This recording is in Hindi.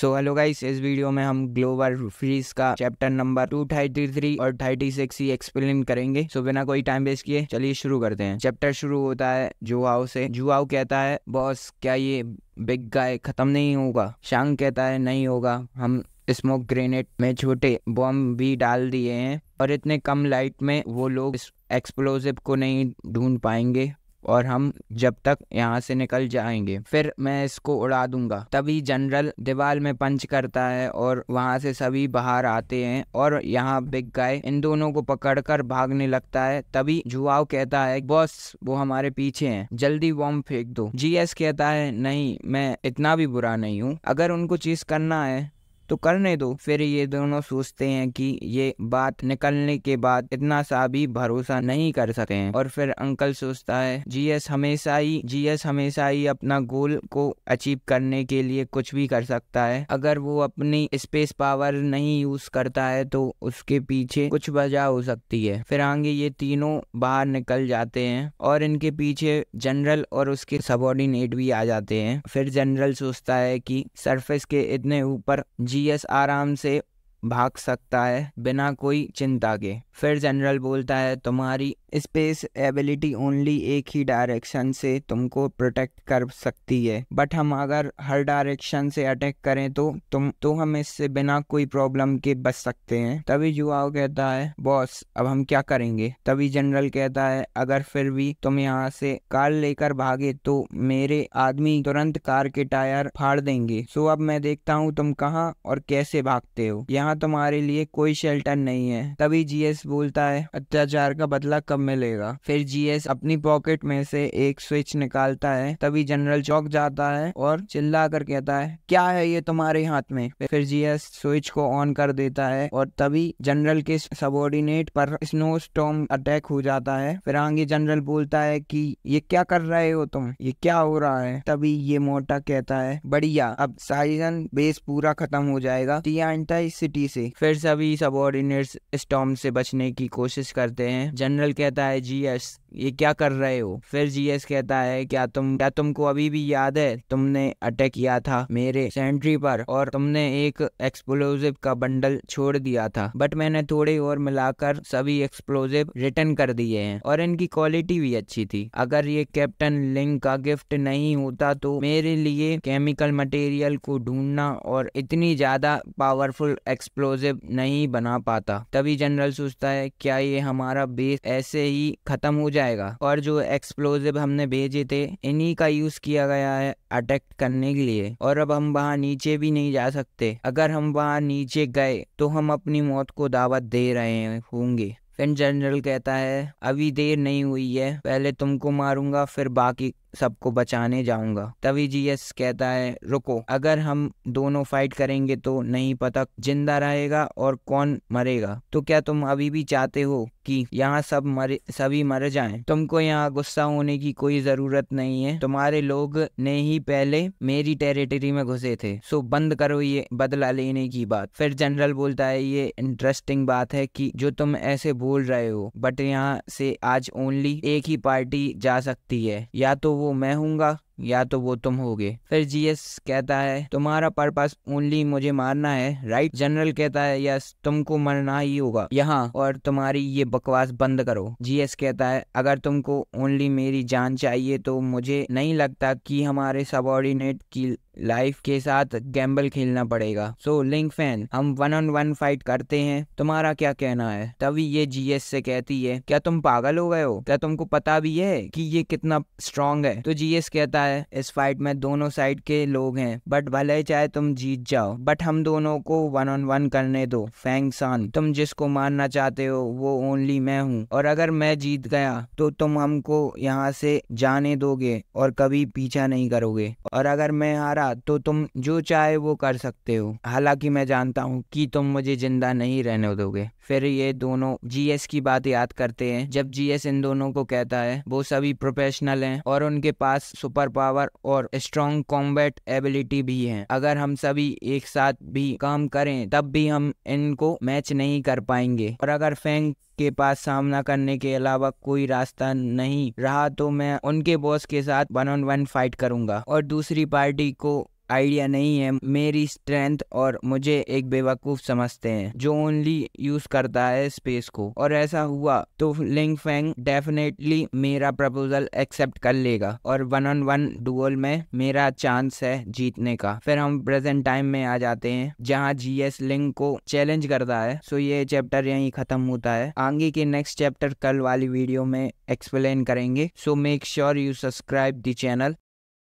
सो हेलो गाइस इस वीडियो में हम ग्लोबल फ्रीज का chapter number two thirty three और थर्टी सिक्स ही एक्सप्लेन करेंगे सो so, बिना कोई टाइम वेस्ट किए चलिए शुरू करते हैं चैप्टर शुरू होता है जुआओ से जुआओ कहता है बॉस क्या ये बिग गाय खत्म नहीं होगा शांग कहता है नहीं होगा हम स्मोक ग्रेनेड में छोटे बॉम्ब भी डाल दिए हैं और इतने कम लाइट में वो लोग एक्सप्लोजिव को नहीं ढूंढ पाएंगे और हम जब तक यहाँ से निकल जाएंगे फिर मैं इसको उड़ा दूंगा तभी जनरल दीवार में पंच करता है और वहाँ से सभी बाहर आते हैं और यहाँ बिग गाय इन दोनों को पकड़कर भागने लगता है तभी जुआव कहता है बॉस वो हमारे पीछे हैं जल्दी बॉम्ब फेंक दो जीएस कहता है नहीं मैं इतना भी बुरा नहीं हूँ अगर उनको चीज करना है तो करने दो फिर ये दोनों सोचते हैं कि ये बात निकलने के बाद इतना सा भी भरोसा नहीं कर सकते हैं और फिर अंकल सोचता है जीएस हमेशा ही जीएस हमेशा ही अपना गोल को अचीव करने के लिए कुछ भी कर सकता है अगर वो अपनी स्पेस पावर नहीं यूज करता है तो उसके पीछे कुछ वजह हो सकती है फिर आगे ये तीनों बाहर निकल जाते हैं और इनके पीछे जनरल और उसके सबॉर्डिनेट भी आ जाते हैं फिर जनरल सोचता है कि सरफेस के इतने ऊपर जी जी एस आराम से भाग सकता है बिना कोई चिंता के फिर जनरल बोलता है तुम्हारी स्पेस एबिलिटी ओनली एक ही डायरेक्शन से तुमको प्रोटेक्ट कर सकती है बट हम अगर हर डायरेक्शन से अटैक करें तो तुम तो हम इससे बिना कोई प्रॉब्लम के बच सकते हैं तभी युवाओ कहता है बॉस अब हम क्या करेंगे तभी जनरल कहता है अगर फिर भी तुम यहाँ से कार लेकर भागे तो मेरे आदमी तुरंत कार के टायर फाड़ देंगे सो अब मैं देखता हूँ तुम कहाँ और कैसे भागते हो यहाँ यहाँ तुम्हारे लिए कोई शेल्टर नहीं है तभी जीएस बोलता है अत्याचार का बदला कब मिलेगा फिर जीएस अपनी पॉकेट में से एक स्विच निकालता है तभी जनरल चौक जाता है और चिल्ला कर कहता है क्या है ये तुम्हारे हाथ में फिर जीएस स्विच को ऑन कर देता है और तभी जनरल के सबोर्डिनेट पर स्नो स्टोम अटैक हो जाता है फिर आगे जनरल बोलता है कि ये क्या कर रहे हो तुम ये क्या हो रहा है तभी ये मोटा कहता है बढ़िया अब साइजन बेस पूरा खत्म हो जाएगा टी सिटी गलती से फिर सभी सबॉर्डिनेट्स स्टॉम से बचने की कोशिश करते हैं जनरल कहता है जी एस ये क्या कर रहे हो फिर जीएस कहता है क्या तुम क्या तुमको अभी भी याद है तुमने अटैक किया था मेरे सेंट्री पर और तुमने एक एक्सप्लोजिव का बंडल छोड़ दिया था बट मैंने थोड़े और मिलाकर सभी एक्सप्लोजिव रिटर्न कर दिए हैं और इनकी क्वालिटी भी अच्छी थी अगर ये कैप्टन लिंग का गिफ्ट नहीं होता तो मेरे लिए केमिकल मटेरियल को ढूंढना और इतनी ज्यादा पावरफुल एक्सप्लोजिव नहीं बना पाता तभी जनरल सोचता है क्या ये हमारा बेस ऐसे ही खत्म हो जाए जाएगा और जो एक्सप्लोजिव हमने भेजे थे इन्हीं का यूज किया गया है अटैक करने के लिए और अब हम वहाँ नीचे भी नहीं जा सकते अगर हम वहाँ नीचे गए तो हम अपनी मौत को दावत दे रहे होंगे फिर जनरल कहता है अभी देर नहीं हुई है पहले तुमको मारूंगा फिर बाकी सबको बचाने जाऊंगा तभी जीएस कहता है रुको अगर हम दोनों फाइट करेंगे तो नहीं पता जिंदा रहेगा और कौन मरेगा तो क्या तुम अभी भी चाहते हो कि यहाँ सब मरे सभी मर जाएं तुमको यहाँ गुस्सा होने की कोई जरूरत नहीं है तुम्हारे लोग ने ही पहले मेरी टेरिटरी में घुसे थे सो बंद करो ये बदला लेने की बात फिर जनरल बोलता है ये इंटरेस्टिंग बात है कि जो तुम ऐसे बोल रहे हो बट यहाँ से आज ओनली एक ही पार्टी जा सकती है या तो वो मैं हूँगा या तो वो तुम होगे फिर जीएस कहता है तुम्हारा पर्पस ओनली मुझे मारना है राइट जनरल कहता है यस तुमको मरना ही होगा यहाँ और तुम्हारी ये बकवास बंद करो जीएस कहता है अगर तुमको ओनली मेरी जान चाहिए तो मुझे नहीं लगता कि हमारे सबॉर्डिनेट की लाइफ के साथ गैम्बल खेलना पड़ेगा सो लिंक फैन हम वन ऑन वन फाइट करते हैं तुम्हारा क्या कहना है तभी ये जीएस से कहती है क्या तुम पागल हो गए हो क्या तुमको पता भी है कि ये कितना स्ट्रांग है तो जीएस कहता है है इस फाइट में दोनों साइड के लोग हैं बट भले ही चाहे तुम जीत जाओ बट हम दोनों को वन ऑन वन करने दो फैंग सान तुम जिसको मारना चाहते हो वो ओनली मैं हूँ और अगर मैं जीत गया तो तुम हमको यहाँ से जाने दोगे और कभी पीछा नहीं करोगे और अगर मैं हारा तो तुम जो चाहे वो कर सकते हो हालांकि मैं जानता हूँ कि तुम मुझे जिंदा नहीं रहने दोगे फिर ये दोनों जीएस की बात याद करते हैं जब जीएस इन दोनों को कहता है वो सभी प्रोफेशनल हैं और उनके पास सुपर पावर और स्ट्रॉन्ग कॉम्बैट एबिलिटी भी है अगर हम सभी एक साथ भी काम करें तब भी हम इनको मैच नहीं कर पाएंगे और अगर फैंग के पास सामना करने के अलावा कोई रास्ता नहीं रहा तो मैं उनके बॉस के साथ वन ऑन वन फाइट करूंगा और दूसरी पार्टी को आइडिया नहीं है मेरी स्ट्रेंथ और मुझे एक बेवकूफ़ समझते हैं जो ओनली यूज़ करता है स्पेस को और ऐसा हुआ तो लिंग फेंग डेफिनेटली मेरा प्रपोजल एक्सेप्ट कर लेगा और वन ऑन वन डुअल में मेरा चांस है जीतने का फिर हम प्रेजेंट टाइम में आ जाते हैं जहाँ जी एस लिंग को चैलेंज करता है सो ये चैप्टर यही ख़त्म होता है आगे के नेक्स्ट चैप्टर कल वाली वीडियो में एक्सप्लेन करेंगे so make sure you subscribe the channel